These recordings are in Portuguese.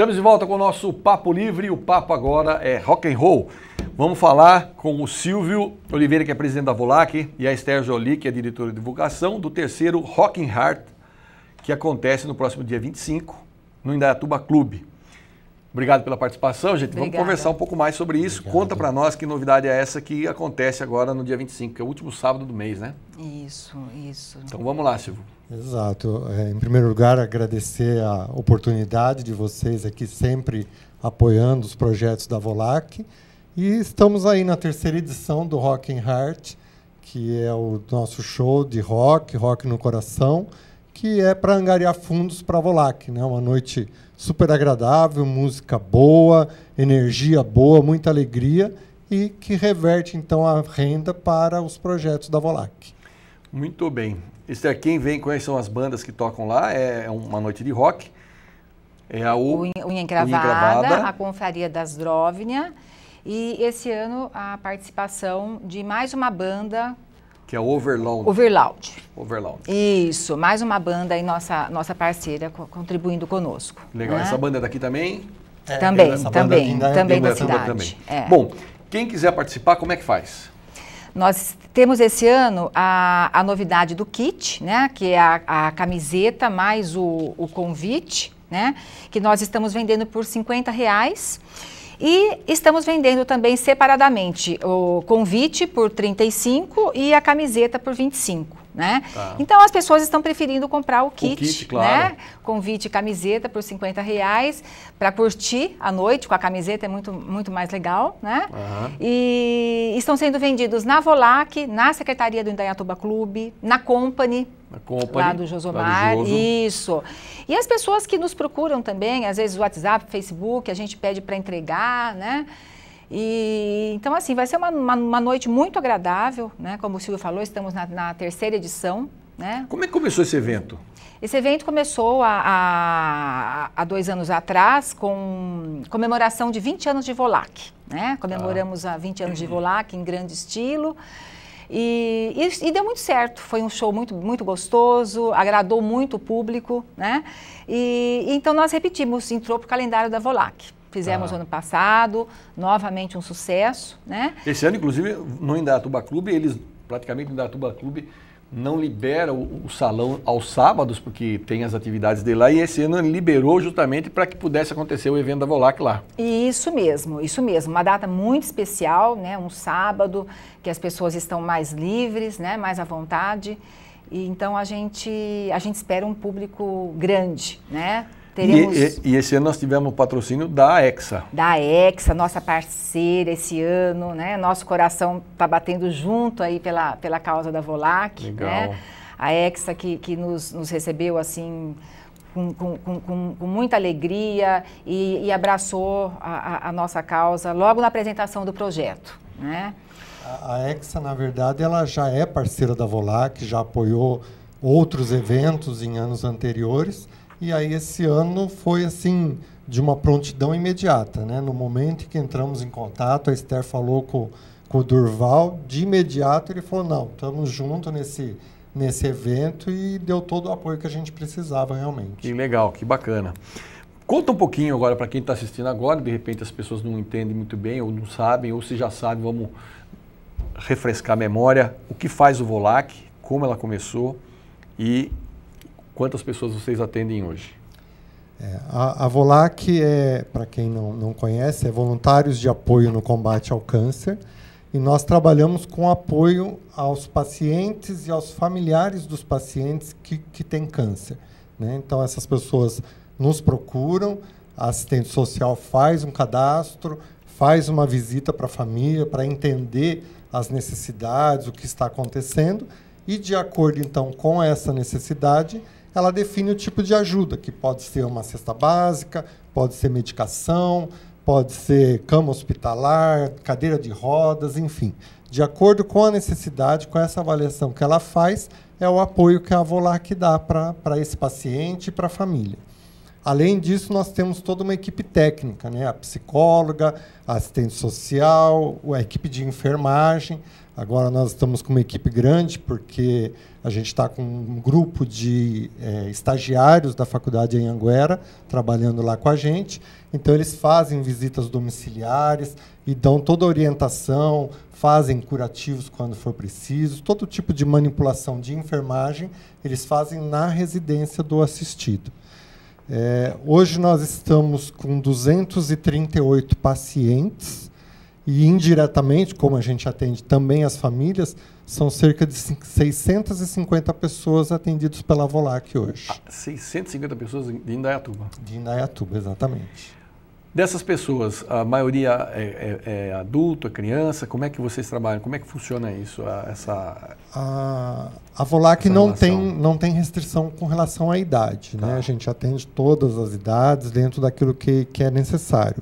Estamos de volta com o nosso Papo Livre. O papo agora é rock and roll. Vamos falar com o Silvio Oliveira, que é presidente da Volac, e a Esther Jolie, que é diretora de divulgação, do terceiro Rocking Heart, que acontece no próximo dia 25, no Indaiatuba Clube. Obrigado pela participação, gente. Obrigada. Vamos conversar um pouco mais sobre isso. Obrigado. Conta para nós que novidade é essa que acontece agora no dia 25, que é o último sábado do mês, né? Isso, isso. Então vamos lá, Silvio. Exato. É, em primeiro lugar, agradecer a oportunidade de vocês aqui sempre apoiando os projetos da Volac. E estamos aí na terceira edição do Rock in Heart, que é o nosso show de rock, rock no coração que é para angariar fundos para a Volac. Né? Uma noite super agradável, música boa, energia boa, muita alegria e que reverte então a renda para os projetos da Volac. Muito bem. Esse é quem vem, quais são as bandas que tocam lá? É, é uma noite de rock. É a U... Unha, Unha, Encravada, a Confraria das Drovnia. E esse ano a participação de mais uma banda que é Overload. Overload. Overload. Isso, mais uma banda aí, nossa, nossa parceira, contribuindo conosco. Legal, né? essa banda daqui também? É, também, também, também da, cidade. Também. É. Bom, quem quiser participar, como é que faz? Nós temos esse ano a, a novidade do kit, né? Que é a, a camiseta mais o, o convite, né? Que nós estamos vendendo por 50 reais. E estamos vendendo também separadamente o convite por 35 e a camiseta por 25 né? Tá. Então as pessoas estão preferindo comprar o kit, o kit né? claro. né? Convite e camiseta por 50 reais para curtir à noite com a camiseta é muito, muito mais legal, né? Uhum. E estão sendo vendidos na Volac, na Secretaria do Indaiatuba Clube, na Company, na Company, lá do Josomar, lá do isso. E as pessoas que nos procuram também, às vezes WhatsApp, Facebook, a gente pede para entregar, né? E, então, assim, vai ser uma, uma, uma noite muito agradável, né? Como o Silvio falou, estamos na, na terceira edição. Né? Como é que começou esse evento? Esse evento começou há, há, dois anos atrás com comemoração de 20 anos de Volac. Né? Comemoramos ah. há 20 anos de uhum. Volac em grande estilo. E, e, e, deu muito certo, foi um show muito, muito gostoso, agradou muito o público, né? E, então nós repetimos, entrou para o calendário da Volac. Fizemos ah. ano passado, novamente um sucesso, né? Esse ano, inclusive, no Indatuba Clube, eles praticamente o Indatuba Clube não libera o, salão aos sábados, porque tem as atividades dele lá, e esse ano liberou justamente para que pudesse acontecer o evento da Volac lá. Isso mesmo, isso mesmo. Uma data muito especial, né? um sábado, que as pessoas estão mais livres, né? mais à vontade. E, então a gente, a gente espera um público grande, né? Teremos... E, e, e, esse ano nós tivemos o patrocínio da EXA. Da EXA, nossa parceira esse ano, né? Nosso coração está batendo junto aí pela, pela causa da Volac. Né? Legal. Né? A EXA que, que nos, nos recebeu assim com, com, com, com, muita alegria e, e abraçou a, a, a, nossa causa logo na apresentação do projeto. Né? A, a EXA, na verdade, ela já é parceira da Volac, já apoiou outros eventos em anos anteriores. E aí esse ano foi assim de uma prontidão imediata, né? No momento que entramos em contato, a Esther falou com, com o Durval, de imediato ele falou: "Não, estamos junto nesse nesse evento" e deu todo o apoio que a gente precisava realmente. Que legal, que bacana. Conta um pouquinho agora para quem está assistindo agora, de repente as pessoas não entendem muito bem ou não sabem, ou se já sabem, vamos refrescar a memória, o que faz o Volac, como ela começou e Quantas pessoas vocês atendem hoje? É, a, a VOLAC, é, para quem não, não conhece, é Voluntários de Apoio no Combate ao Câncer. E nós trabalhamos com apoio aos pacientes e aos familiares dos pacientes que, que têm câncer. Né? Então, essas pessoas nos procuram, a assistente social faz um cadastro, faz uma visita para a família para entender as necessidades, o que está acontecendo, e de acordo então com essa necessidade, ela define o tipo de ajuda, que pode ser uma cesta básica, pode ser medicação, pode ser cama hospitalar, cadeira de rodas, enfim. De acordo com a necessidade, com essa avaliação que ela faz, é o apoio que a Avolac dá para esse paciente e para a família. Além disso, nós temos toda uma equipe técnica, né? a psicóloga, a assistente social, a equipe de enfermagem. Agora nós estamos com uma equipe grande, porque a gente está com um grupo de é, estagiários da faculdade em Anguera trabalhando lá com a gente. Então, eles fazem visitas domiciliares e dão toda a orientação, fazem curativos quando for preciso, todo tipo de manipulação de enfermagem eles fazem na residência do assistido. É, hoje nós estamos com 238 pacientes e indiretamente, como a gente atende também as famílias, são cerca de 650 pessoas atendidas pela Volac hoje. Ah, 650 pessoas de Indaiatuba. De Indaiatuba, exatamente. Dessas pessoas, a maioria é, é, é adulto, é criança? Como é que vocês trabalham? Como é que funciona isso? A, essa a, a Volac essa não tem, não tem restrição com relação à idade. Né? Tá. Né? A gente atende todas as idades dentro daquilo que, que é necessário.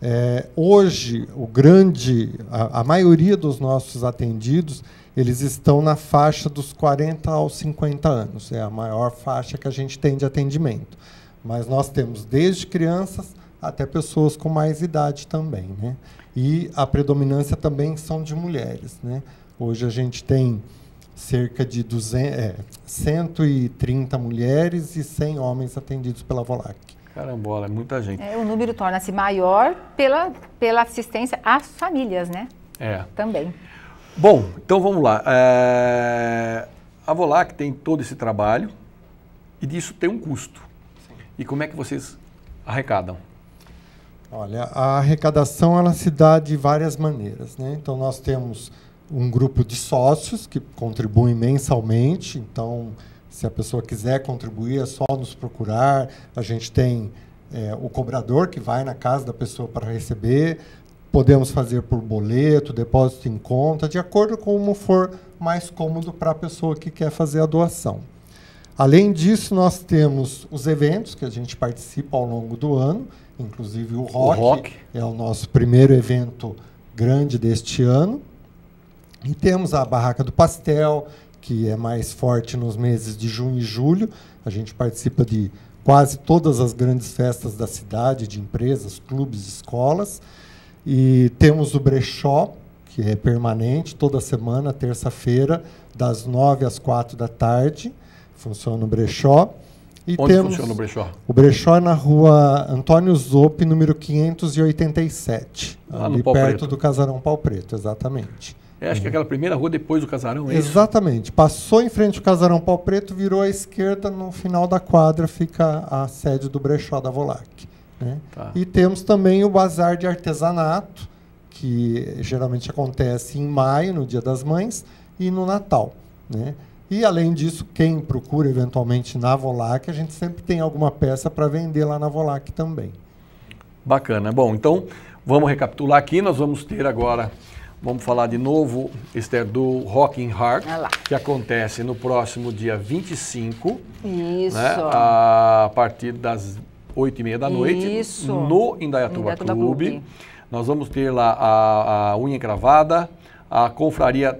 É, hoje, o grande, a, a, maioria dos nossos atendidos, eles estão na faixa dos 40 aos 50 anos. É a maior faixa que a gente tem de atendimento. Mas nós temos desde crianças até pessoas com mais idade também, né? E a predominância também são de mulheres, né? Hoje a gente tem cerca de 200, é, 130 mulheres e 100 homens atendidos pela Volac. Carambola, é muita gente. É, o número torna-se maior pela, pela assistência às famílias, né? É. Também. Bom, então vamos lá. É... A Volac tem todo esse trabalho e disso tem um custo. Sim. E como é que vocês arrecadam? Olha, a arrecadação ela se dá de várias maneiras. Né? Então, nós temos um grupo de sócios que contribuem mensalmente. Então, se a pessoa quiser contribuir, é só nos procurar. A gente tem é, o cobrador que vai na casa da pessoa para receber. Podemos fazer por boleto, depósito em conta, de acordo com como for mais cômodo para a pessoa que quer fazer a doação. Além disso, nós temos os eventos que a gente participa ao longo do ano inclusive o rock, o rock, é o nosso primeiro evento grande deste ano. E temos a Barraca do Pastel, que é mais forte nos meses de junho e julho. A gente participa de quase todas as grandes festas da cidade, de empresas, clubes, escolas. E temos o brechó, que é permanente, toda semana, terça-feira, das nove às quatro da tarde. Funciona o brechó. E Onde temos funciona o brechó? O brechó é na rua Antônio Zop, número 587. Lá ali perto Preto. do Casarão Pau Preto, exatamente. É, acho que é aquela primeira rua depois do casarão, é Exatamente. Isso? Passou em frente ao casarão Pau Preto, virou à esquerda, no final da quadra fica a sede do brechó da Volac. Né? Tá. E temos também o bazar de artesanato, que geralmente acontece em maio, no Dia das Mães, e no Natal. Né? E, além disso, quem procura eventualmente na Volac, a gente sempre tem alguma peça para vender lá na Volac também. Bacana. Bom, então vamos recapitular aqui. Nós vamos ter agora, vamos falar de novo, Esther, do Rocking Heart, que acontece no próximo dia 25. Isso. Né, a partir das 8 e meia da noite, Isso. no Indaiatuba, Indaiatuba Clube. Clube. Nós vamos ter lá a, a unha encravada, a confraria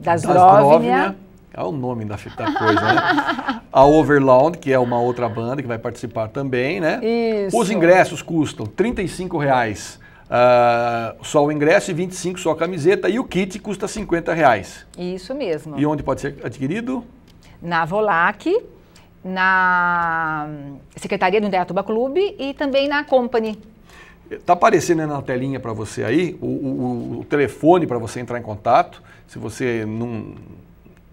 das, das Drovnia, é o nome da, fita coisa, né? A Overloud, que é uma outra banda que vai participar também, né? Isso. Os ingressos custam R$ reais. Uh, só o ingresso e 25 só a camiseta e o kit custa 50 reais. Isso mesmo. E onde pode ser adquirido? Na Volac, na Secretaria do Indaiatuba Clube e também na Company. Está aparecendo na telinha para você aí o, o, o telefone para você entrar em contato. Se você não,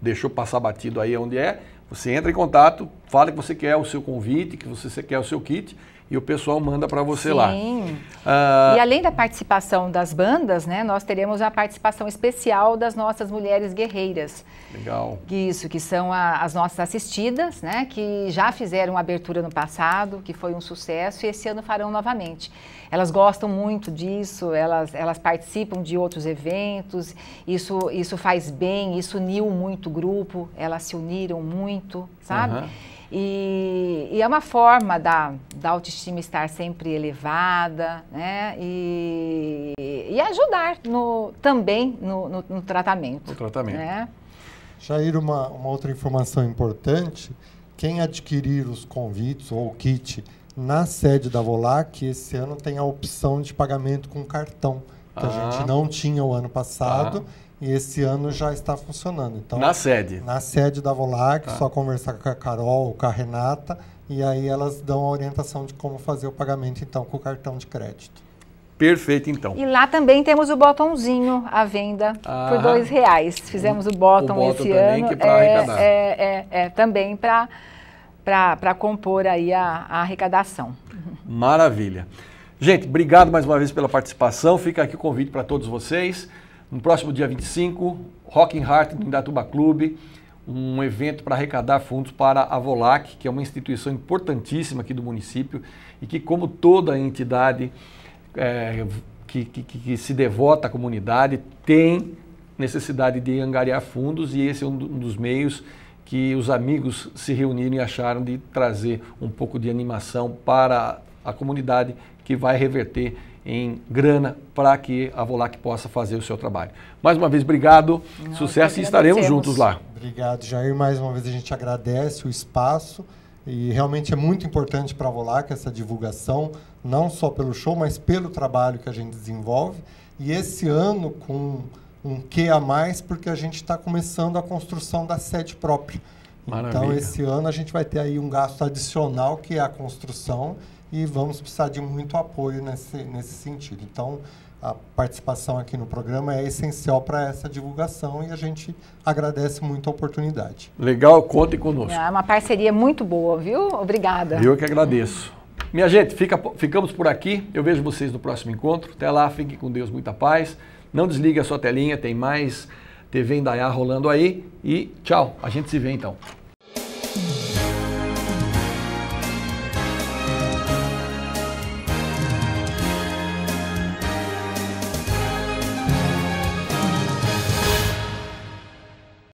deixou passar batido aí onde é, você entra em contato, fala que você quer o seu convite, que você quer o seu kit e o pessoal manda para você Sim. lá. Sim. Ah, e além da participação das bandas, né, nós teremos a participação especial das nossas mulheres guerreiras. Legal. Isso, que são a, as nossas assistidas, né, que já fizeram abertura no passado, que foi um sucesso e esse ano farão novamente. Elas gostam muito disso, elas, elas participam de outros eventos, isso, isso faz bem, isso uniu muito o grupo, elas se uniram muito muito, sabe? Uhum. E, e, é uma forma da, da autoestima estar sempre elevada, né? E, e ajudar no, também no, no, no tratamento. No tratamento. Né? Jair, uma, uma outra informação importante: quem adquirir os convites ou o kit na sede da Volac, esse ano tem a opção de pagamento com cartão, que ah. a gente não tinha o ano passado. Ah e esse ano já está funcionando. Então, na sede? Na sede da Volac, tá. só conversar com a Carol, com a Renata, e aí elas dão a orientação de como fazer o pagamento, então, com o cartão de crédito. Perfeito, então. E lá também temos o botãozinho à venda ah, por dois reais. Fizemos o botão, o botão esse também, ano. Que é, é arrecadar. é, é, é, também para para compor aí a, a arrecadação. Maravilha. Gente, obrigado mais uma vez pela participação. Fica aqui o convite para todos vocês. No próximo dia 25, Rocking Heart no Indatuba Clube, um evento para arrecadar fundos para a Volac, que é uma instituição importantíssima aqui do município e que, como toda entidade é, que, que, que, se devota à comunidade, tem necessidade de angariar fundos e esse é um dos meios que os amigos se reuniram e acharam de trazer um pouco de animação para a comunidade que vai reverter em grana para que a Volac possa fazer o seu trabalho. Mais uma vez, obrigado, Não, sucesso e estaremos juntos lá. Obrigado, Jair. Mais uma vez a gente agradece o espaço. E realmente é muito importante para a Volac essa divulgação, não só pelo show, mas pelo trabalho que a gente desenvolve. E esse ano com um quê a mais, porque a gente está começando a construção da sede própria. Então, Maravilha. Então, esse ano a gente vai ter aí um gasto adicional, que é a construção, e vamos precisar de muito apoio nesse, nesse sentido. Então, a participação aqui no programa é essencial para essa divulgação e a gente agradece muito a oportunidade. Legal, contem conosco. É uma parceria muito boa, viu? Obrigada. Eu que agradeço. Minha gente, fica, ficamos por aqui. Eu vejo vocês no próximo encontro. Até lá, fiquem com Deus, muita paz. Não desligue a sua telinha, tem mais TV Indaiá rolando aí. E tchau, a gente se vê então.